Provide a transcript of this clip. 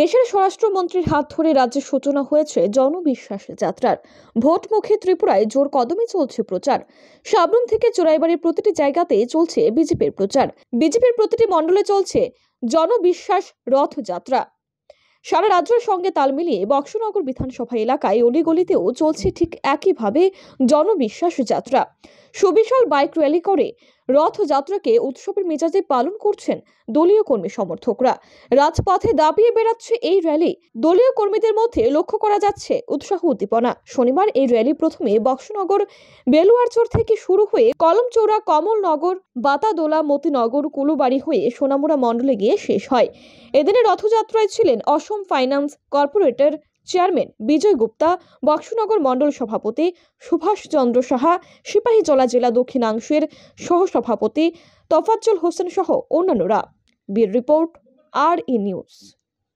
দেশের স্বরাষ্ট্রমন্ত্রীর হাত ধরে রাজ্যে সূচনা হয়েছে জনবিশ্বাস যাত্রার ভোটমুখে ত্রিপুরায় জোর কদমে চলছে প্রচার সাবরুম থেকে চোরাইবাড়ির প্রতিটি জায়গাতেই চলছে বিজেপির প্রচার বিজেপির প্রতিটি মণ্ডলে চলছে জনবিশ্বাস রথযাত্রা সারা রাজ্যের সঙ্গে তাল মিলিয়ে বক্সনগর বিধানসভা এলাকায় অলিগলিতেও চলছে ঠিক একইভাবে জনবিশ্বাস যাত্রা সুবিশাল বাইক র্যালি করে রথযাত্রাকে উৎসবের মেজাজে পালন করছেন দলীয় কর্মী সমর্থকরা রাজপথে দাপিয়ে বেড়াচ্ছে এই র্যালি দলীয় কর্মীদের মধ্যে লক্ষ্য করা যাচ্ছে উৎসাহ উদ্দীপনা শনিবার এই র্যালি প্রথমে বক্সনগর বেলুয়ারচর থেকে শুরু হয়ে কলমচৌড়া কমলনগর বাতাদোলা মতিনগর কুলুবাড়ি হয়ে সোনামুড়া মণ্ডলে গিয়ে শেষ হয় এদিনে রথযাত্রায় ছিলেন Assam finance corporator chairman Bijay Gupta Boxanagar মণ্ডল সভাপতি সুভাষচন্দ্র সাহা সিপাহীজলা জেলা দক্ষিণাংশের সহসভাপতি তফাজ্জল হোসেন সহ অন্যান্যরা বীর রিপোর্ট আর ই নিউজ